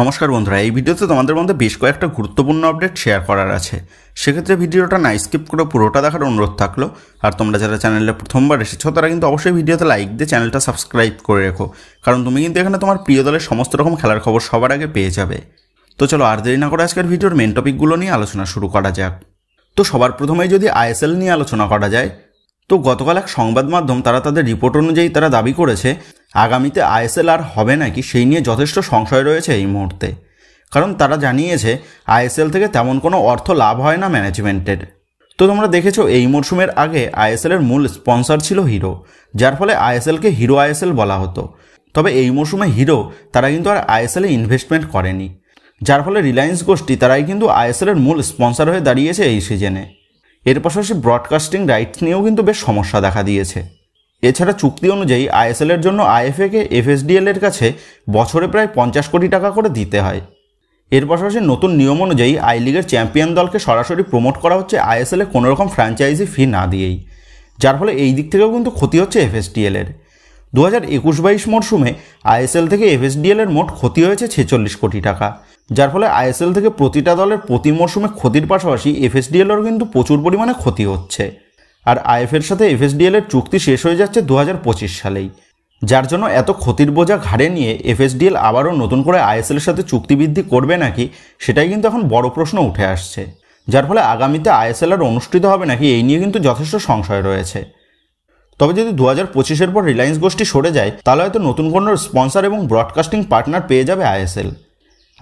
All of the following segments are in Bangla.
নমস্কার বন্ধুরা এই ভিডিওতে তোমাদের মধ্যে বেশ কয়েকটা গুরুত্বপূর্ণ আপডেট শেয়ার করার আছে সেক্ষেত্রে ভিডিওটা না স্কিপ করে পুরোটা দেখার অনুরোধ থাকলো আর তোমরা যারা চ্যানেলে প্রথমবার এসেছো তারা কিন্তু অবশ্যই ভিডিওতে লাইক দিয়ে চ্যানেলটা সাবস্ক্রাইব করে রেখো কারণ তুমি কিন্তু এখানে তোমার প্রিয় দলের সমস্ত রকম খেলার খবর সবার আগে পেয়ে যাবে তো চলো আর দেরি না করে আজকের ভিডিওর মেন টপিকগুলো নিয়ে আলোচনা শুরু করা যাক তো সবার প্রথমেই যদি আইএসএল নিয়ে আলোচনা করা যায় তো গতকাল এক সংবাদ মাধ্যম তারা তাদের রিপোর্ট অনুযায়ী তারা দাবি করেছে আগামীতে আইএসএল আর হবে নাকি সেই নিয়ে যথেষ্ট সংশয় রয়েছে এই মুহূর্তে কারণ তারা জানিয়েছে আইএসএল থেকে তেমন কোনো অর্থ লাভ হয় না ম্যানেজমেন্টের তো তোমরা দেখেছো এই মরশুমের আগে আইএসএলের মূল স্পন্সর ছিল হিরো যার ফলে আইএসএলকে হিরো আইএসএল বলা হতো তবে এই মরশুমে হিরো তারা কিন্তু আর আইএসএলে ইনভেস্টমেন্ট করেনি যার ফলে রিলায়েন্স গোষ্ঠী তারাই কিন্তু আইএসএলের মূল স্পন্সর হয়ে দাঁড়িয়েছে এই সিজনে এর পাশাপাশি ব্রডকাস্টিং রাইটস নিয়েও কিন্তু বেশ সমস্যা দেখা দিয়েছে এছাড়া চুক্তি অনুযায়ী আইএসএলের জন্য আইএফএকে এফএসডিএল এর কাছে বছরে প্রায় পঞ্চাশ কোটি টাকা করে দিতে হয় এর পাশাপাশি নতুন নিয়ম অনুযায়ী আই লিগের চ্যাম্পিয়ন দলকে সরাসরি প্রমোট করা হচ্ছে আইএসএলে কোনোরকম ফ্র্যাঞ্চাইজি ফি না দিয়েই যার ফলে এই দিক থেকেও কিন্তু ক্ষতি হচ্ছে এফএসডিএল এর দু হাজার একুশ বাইশ মরশুমে আইএসএল থেকে এফএসডিএল এর মোট ক্ষতি হয়েছে ছেচল্লিশ কোটি টাকা যার ফলে আইএসএল থেকে প্রতিটা দলের প্রতি মরশুমে ক্ষতির পাশাপাশি এফএসডিএলেরও কিন্তু প্রচুর পরিমাণে ক্ষতি হচ্ছে আর আইএফের সাথে এফএসডিএল এর চুক্তি শেষ হয়ে যাচ্ছে দু হাজার সালেই যার জন্য এত ক্ষতির বোঝা ঘাড়ে নিয়ে এফএসডিএল আবারও নতুন করে আইএসএল এর সাথে চুক্তিবৃদ্ধি করবে নাকি সেটাই কিন্তু এখন বড় প্রশ্ন উঠে আসছে যার ফলে আগামীতে আইএসএল আর অনুষ্ঠিত হবে নাকি এই নিয়ে কিন্তু যথেষ্ট সংশয় রয়েছে তবে যদি দু হাজার পঁচিশের পর রিলায়েন্স গোষ্ঠী সরে যায় তাহলে হয়তো নতুন কোনো স্পন্সার এবং ব্রডকাস্টিং পার্টনার পেয়ে যাবে আইএসএল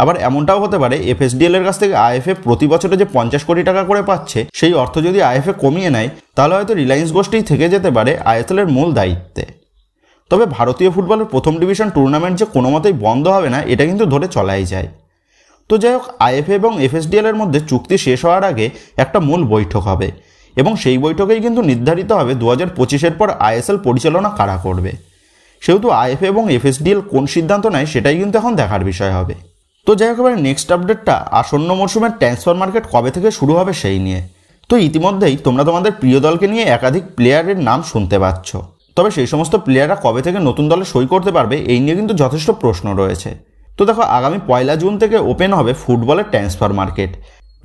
আবার এমনটাও হতে পারে এফএসডিএল এর কাছ থেকে আইএফএ প্রতি বছরে যে পঞ্চাশ কোটি টাকা করে পাচ্ছে সেই অর্থ যদি আইএফএ কমিয়ে নেয় তাহলে হয়তো রিলায়েন্স গোষ্ঠী থেকে যেতে পারে আইএসএলের মূল দায়িত্বে তবে ভারতীয় ফুটবলের প্রথম ডিভিশন টুর্নামেন্ট যে কোনো মতেই বন্ধ হবে না এটা কিন্তু ধরে চলাই যায় তো যাই হোক আইএফএ এবং এফএসডিএল এর মধ্যে চুক্তি শেষ হওয়ার আগে একটা মূল বৈঠক হবে এবং সেই বৈঠকেই কিন্তু নির্ধারিত হবে দু হাজার পঁচিশের পর আইএসএল পরিচালনা কারা করবে সেহেতু আইএফএ এবং এফএসডিএল কোন সিদ্ধান্ত নেয় সেটাই কিন্তু এখন দেখার বিষয় হবে তো যাই হোক এবার নেক্সট আপডেটটা আসন্ন মরশুমের ট্রান্সফার মার্কেট কবে থেকে শুরু হবে সেই নিয়ে তো ইতিমধ্যেই তোমরা তোমাদের প্রিয় দলকে নিয়ে একাধিক প্লেয়ারের নাম শুনতে পাচ্ছ তবে সেই সমস্ত প্লেয়াররা কবে থেকে নতুন দলে সই করতে পারবে এই নিয়ে কিন্তু যথেষ্ট প্রশ্ন রয়েছে তো দেখো আগামী পয়লা জুন থেকে ওপেন হবে ফুটবলের ট্রান্সফার মার্কেট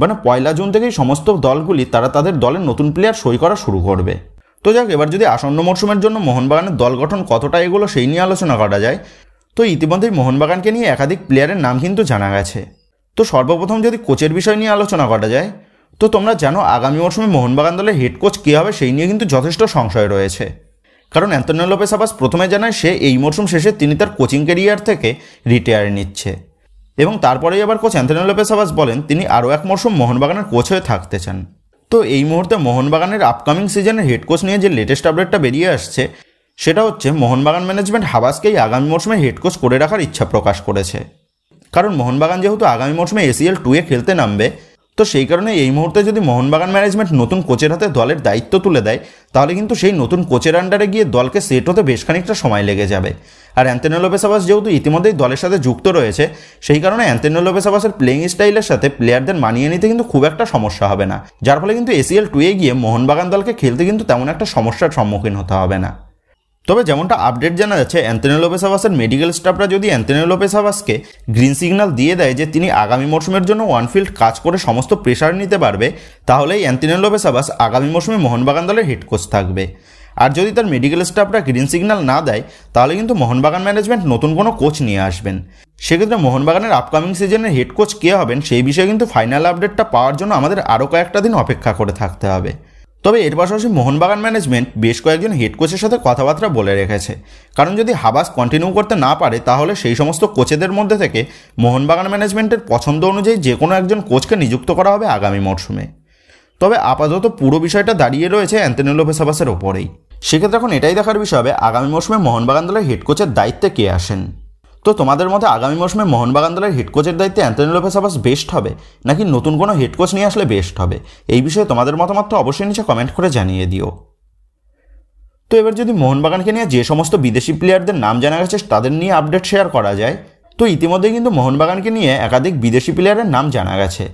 মানে পয়লা জুন থেকেই সমস্ত দলগুলি তারা তাদের দলের নতুন প্লেয়ার সই করা শুরু করবে তো যাক এবার যদি আসন্ন মরশুমের জন্য মোহনবাগানের দল গঠন কতটা এগুলো সেই নিয়ে আলোচনা করা যায় তো ইতিমধ্যেই মোহনবাগানকে নিয়ে একাধিক প্লেয়ারের নাম কিন্তু জানা গেছে তো সর্বপ্রথম যদি কোচের বিষয় নিয়ে আলোচনা করা যায় তো তোমরা জানো আগামী মরশুমে মোহনবাগান দলের হেড কোচ কী হবে সেই নিয়ে কিন্তু যথেষ্ট সংশয় রয়েছে কারণ অ্যান্তনিও লোপেস আবাস প্রথমে জানায় সে এই মরশুম শেষে তিনি তার কোচিং ক্যারিয়ার থেকে রিটায়ার নিচ্ছে এবং তারপরেই আবার কোচ অ্যান্তনিও লোপেস আবাস বলেন তিনি আরও এক মরশুম মোহনবাগানের কোচ হয়ে থাকতে চান তো এই মুহূর্তে মোহনবাগানের আপকামিং সিজনের হেড কোচ নিয়ে যে লেটেস্ট আপডেটটা বেরিয়ে আসছে সেটা হচ্ছে মোহনবাগান ম্যানেজমেন্ট হাবাসকেই আগামী মৌসুমে হেড কোচ করে রাখার ইচ্ছা প্রকাশ করেছে কারণ মোহনবাগান যেহেতু আগামী মৌসুমে এসিএল টুয়ে খেলতে নামবে তো সেই কারণে এই মুহূর্তে যদি মোহনবাগান ম্যানেজমেন্ট নতুন কোচের হাতে দলের দায়িত্ব তুলে দেয় তাহলে কিন্তু সেই নতুন কোচের আন্ডারে গিয়ে দলকে সেট হতে বেশ খানিকটা সময় লেগে যাবে আর অ্যান্তেনোলোপেস আবাস যেহেতু ইতিমধ্যেই দলের সাথে যুক্ত রয়েছে সেই কারণে অ্যান্তেনোলোপেস আবাসের প্লেইং স্টাইলের সাথে প্লেয়ারদের মানিয়ে নিতে কিন্তু খুব একটা সমস্যা হবে না যার ফলে কিন্তু এসিএল টুয়ে গিয়ে মোহনবাগান দলকে খেলতে কিন্তু তেমন একটা সমস্যার সম্মুখীন হতে হবে না তবে যেমনটা আপডেট জানা যাচ্ছে অ্যান্থনি লোপেস মেডিকেল স্টাফরা যদি অ্যান্থনি লোপেস গ্রিন সিগন্যাল দিয়ে দেয় যে তিনি আগামী মরশুমের জন্য ওয়ানফিল্ড কাজ করে সমস্ত প্রেশার নিতে পারবে তাহলেই অ্যান্থনি লোপেস আগামী মরশুমে মোহনবাগান দলের হেড কোচ থাকবে আর যদি তার মেডিকেল স্টাফরা গ্রিন সিগন্যাল না দেয় তাহলে কিন্তু মোহনবাগান ম্যানেজমেন্ট নতুন কোনো কোচ নিয়ে আসবেন সেক্ষেত্রে মোহনবাগানের আপকামিং সিজনের হেড কোচ কে হবেন সেই বিষয়ে কিন্তু ফাইনাল আপডেটটা পাওয়ার জন্য আমাদের আরও কয়েকটা দিন অপেক্ষা করে থাকতে হবে তবে এর পাশাপাশি মোহনবাগান ম্যানেজমেন্ট বেশ কয়েকজন হেড কোচের সাথে কথাবার্তা বলে রেখেছে কারণ যদি হাবাস কন্টিনিউ করতে না পারে তাহলে সেই সমস্ত কোচেদের মধ্যে থেকে মোহনবাগান ম্যানেজমেন্টের পছন্দ অনুযায়ী যে কোনো একজন কোচকে নিযুক্ত করা হবে আগামী মরশুমে তবে আপাতত পুরো বিষয়টা দাঁড়িয়ে রয়েছে অ্যান্টনি ভেসাবাসের ওপরেই সেক্ষেত্রে এখন এটাই দেখার বিষয় হবে আগামী মরশুমে মোহনবাগান দলের হেড কোচের দায়িত্বে কে আসেন তো তোমাদের মতে আগামী মৌসুমে মোহনবাগান দলের হেড কোচের দায়িত্বে অ্যান্থনি লোপেস আবাস বেস্ট হবে নাকি নতুন কোনো হেড কোচ নিয়ে আসলে বেস্ট হবে এই বিষয়ে তোমাদের তো অবশ্যই নিচে কমেন্ট করে জানিয়ে দিও তো এবার যদি মোহনবাগানকে নিয়ে যে সমস্ত বিদেশি প্লেয়ারদের নাম জানা গেছে তাদের নিয়ে আপডেট শেয়ার করা যায় তো ইতিমধ্যেই কিন্তু মোহনবাগানকে নিয়ে একাধিক বিদেশি প্লেয়ারের নাম জানা গেছে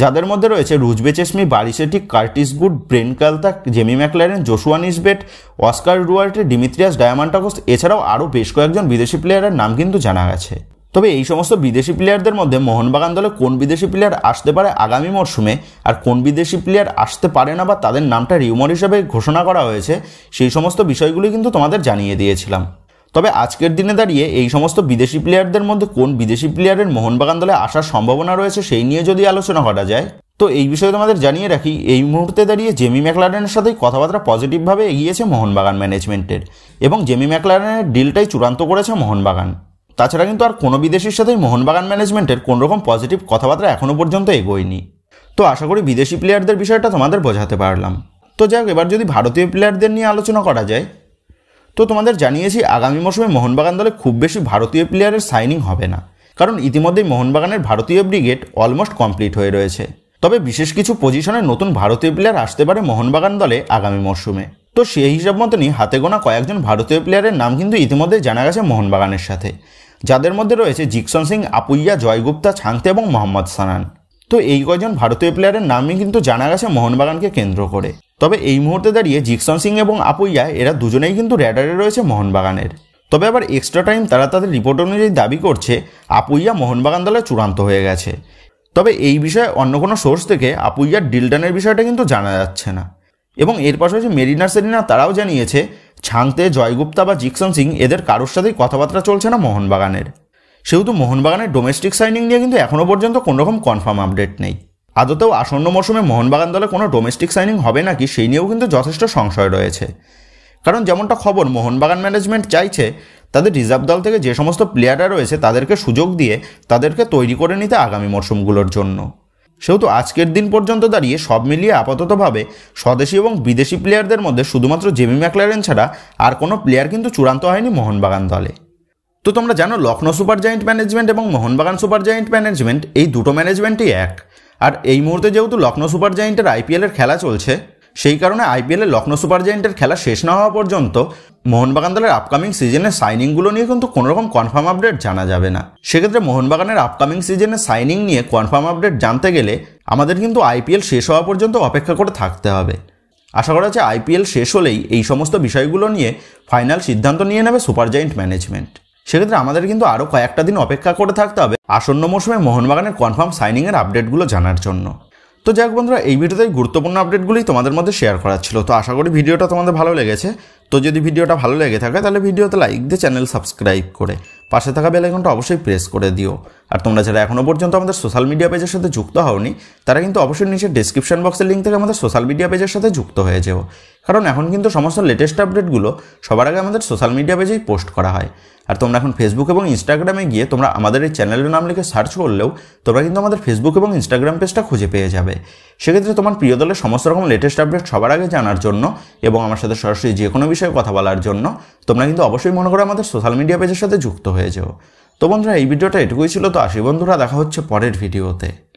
যাদের মধ্যে রয়েছে রুজবে চেসমি বারিসেটি কার্টিস গুড ব্রেন কালতা জেমি ম্যাকলারেন জোসুয়ান ইসবেট অস্কার রুয়ার্টে ডিমিত্রিয়াস ডায়ামান্টাকোস এছাড়াও আরও বেশ কয়েকজন বিদেশি প্লেয়ারের নাম কিন্তু জানা গেছে তবে এই সমস্ত বিদেশি প্লেয়ারদের মধ্যে মোহনবাগান দলে কোন বিদেশি প্লেয়ার আসতে পারে আগামী মরশুমে আর কোন বিদেশি প্লেয়ার আসতে পারে না বা তাদের নামটা রিউমর হিসেবে ঘোষণা করা হয়েছে সেই সমস্ত বিষয়গুলি কিন্তু তোমাদের জানিয়ে দিয়েছিলাম তবে আজকের দিনে দাঁড়িয়ে এই সমস্ত বিদেশি প্লেয়ারদের মধ্যে কোন বিদেশি প্লেয়ারের মোহনবাগান দলে আসার সম্ভাবনা রয়েছে সেই নিয়ে যদি আলোচনা করা যায় তো এই বিষয়ে তোমাদের জানিয়ে রাখি এই মুহূর্তে দাঁড়িয়ে জেমি ম্যাকলারেনের সাথে কথাবার্তা পজিটিভভাবে এগিয়েছে মোহনবাগান ম্যানেজমেন্টের এবং জেমি ম্যাকলারেনের ডিলটাই চূড়ান্ত করেছে মোহনবাগান তাছাড়া কিন্তু আর কোনো বিদেশির সাথেই মোহনবাগান ম্যানেজমেন্টের কোনোরকম পজিটিভ কথাবার্তা এখনও পর্যন্ত এগোয়নি তো আশা করি বিদেশি প্লেয়ারদের বিষয়টা তোমাদের বোঝাতে পারলাম তো যাক এবার যদি ভারতীয় প্লেয়ারদের নিয়ে আলোচনা করা যায় তো তোমাদের জানিয়েছি আগামী মৌসুমে মোহনবাগান দলে খুব বেশি ভারতীয় প্লেয়ারের সাইনিং হবে না কারণ ইতিমধ্যেই মোহনবাগানের ভারতীয় ব্রিগেড অলমোস্ট কমপ্লিট হয়ে রয়েছে তবে বিশেষ কিছু পজিশনে নতুন ভারতীয় প্লেয়ার আসতে পারে মোহনবাগান দলে আগামী মরশুমে তো সেই হিসাব মতনই হাতে গোনা কয়েকজন ভারতীয় প্লেয়ারের নাম কিন্তু ইতিমধ্যে জানা গেছে মোহনবাগানের সাথে যাদের মধ্যে রয়েছে জিকসন সিং আপুইয়া জয়গুপ্তা ছাংতে এবং মোহাম্মদ সানান তো এই কয়জন ভারতীয় প্লেয়ারের নামই কিন্তু জানা গেছে মোহনবাগানকে কেন্দ্র করে তবে এই মুহূর্তে দাঁড়িয়ে জিকসন সিং এবং আপুইয়া এরা দুজনেই কিন্তু র্যাডারে রয়েছে মোহনবাগানের তবে আবার এক্সট্রা টাইম তারা তাদের রিপোর্ট অনুযায়ী দাবি করছে আপুইয়া মোহনবাগান দলে চূড়ান্ত হয়ে গেছে তবে এই বিষয়ে অন্য কোনো সোর্স থেকে আপুইয়ার ডিলডানের বিষয়টা কিন্তু জানা যাচ্ছে না এবং এর পাশাপাশি মেরিনা সেরিনা তারাও জানিয়েছে ছাংতে জয়গুপ্তা বা জিকসন সিং এদের কারোর সাথেই কথাবার্তা চলছে না মোহনবাগানের সেহেতু মোহনবাগানের ডোমেস্টিক সাইনিং নিয়ে কিন্তু এখনও পর্যন্ত কোনোরকম কনফার্ম আপডেট নেই আদতেও আসন্ন মৌসুমে মোহনবাগান দলে কোনো ডোমেস্টিক সাইনিং হবে নাকি সেই নিয়েও কিন্তু যথেষ্ট সংশয় রয়েছে কারণ যেমনটা খবর মোহনবাগান ম্যানেজমেন্ট চাইছে তাদের রিজার্ভ দল থেকে যে সমস্ত প্লেয়াররা রয়েছে তাদেরকে সুযোগ দিয়ে তাদেরকে তৈরি করে নিতে আগামী মরশুমগুলোর জন্য সেহেতু আজকের দিন পর্যন্ত দাঁড়িয়ে সব মিলিয়ে আপাততভাবে স্বদেশি এবং বিদেশি প্লেয়ারদের মধ্যে শুধুমাত্র জেমি ম্যাকলারেন ছাড়া আর কোনো প্লেয়ার কিন্তু চূড়ান্ত হয়নি মোহনবাগান দলে তো তোমরা জানো লখনৌ সুপার জায়েন্ট ম্যানেজমেন্ট এবং মোহনবাগান সুপার জায়েন্ট ম্যানেজমেন্ট এই দুটো ম্যানেজমেন্টই এক আর এই মুহূর্তে যেহেতু লখনৌ সুপার জায়েন্টের আইপিএলের খেলা চলছে সেই কারণে আইপিএলের লখনৌ সুপার জায়েন্টের খেলা শেষ না হওয়া পর্যন্ত মোহনবাগান দলের আপকামিং সিজনের সাইনিংগুলো নিয়ে কিন্তু কোনোরকম কনফার্ম আপডেট জানা যাবে না সেক্ষেত্রে মোহনবাগানের আপকামিং সিজনের সাইনিং নিয়ে কনফার্ম আপডেট জানতে গেলে আমাদের কিন্তু আইপিএল শেষ হওয়া পর্যন্ত অপেক্ষা করে থাকতে হবে আশা করা হচ্ছে আইপিএল শেষ হলেই এই সমস্ত বিষয়গুলো নিয়ে ফাইনাল সিদ্ধান্ত নিয়ে নেবে সুপার জায়েন্ট ম্যানেজমেন্ট সেক্ষেত্রে আমাদের কিন্তু আরও কয়েকটা দিন অপেক্ষা করে থাকতে হবে আসন্ন মৌসুমে মোহনবাগানের কনফার্ম সাইনিংয়ের আপডেটগুলো জানার জন্য তো যাই হোক বন্ধুরা এই ভিডিওতে গুরুত্বপূর্ণ আপডেটগুলি তোমাদের মধ্যে শেয়ার করা ছিল তো আশা করি ভিডিওটা তোমাদের ভালো লেগেছে তো যদি ভিডিওটা ভালো লেগে থাকে তাহলে ভিডিওতে লাইক দিয়ে চ্যানেল সাবস্ক্রাইব করে পাশে থাকা বেলাইকনটা অবশ্যই প্রেস করে দিও আর তোমরা যারা এখনও পর্যন্ত আমাদের সোশ্যাল মিডিয়া পেজের সাথে যুক্ত হওনি তারা কিন্তু অবশ্যই নিচের ডিসক্রিপশন বক্সের লিঙ্ক থেকে আমাদের সোশ্যাল মিডিয়া পেজের সাথে যুক্ত হয়ে যেও কারণ এখন কিন্তু সমস্ত লেটেস্ট আপডেটগুলো সবার আগে আমাদের সোশ্যাল মিডিয়া পেজেই পোস্ট করা হয় আর তোমরা এখন ফেসবুক এবং ইনস্টাগ্রামে গিয়ে তোমরা আমাদের এই চ্যানেলের নাম লিখে সার্চ করলেও তোমরা কিন্তু আমাদের ফেসবুক এবং ইনস্টাগ্রাম পেজটা খুঁজে পেয়ে যাবে সেক্ষেত্রে তোমার প্রিয় দলের সমস্ত রকম লেটেস্ট আপডেট সবার আগে জানার জন্য এবং আমার সাথে সরাসরি যে কোনো বিষয়ে কথা বলার জন্য তোমরা কিন্তু অবশ্যই মনে করো আমাদের সোশ্যাল মিডিয়া পেজের সাথে যুক্ত হয়ে যেও তো বন্ধুরা এই ভিডিওটা এটুকুই ছিল তো আসি বন্ধুরা দেখা হচ্ছে পরের ভিডিওতে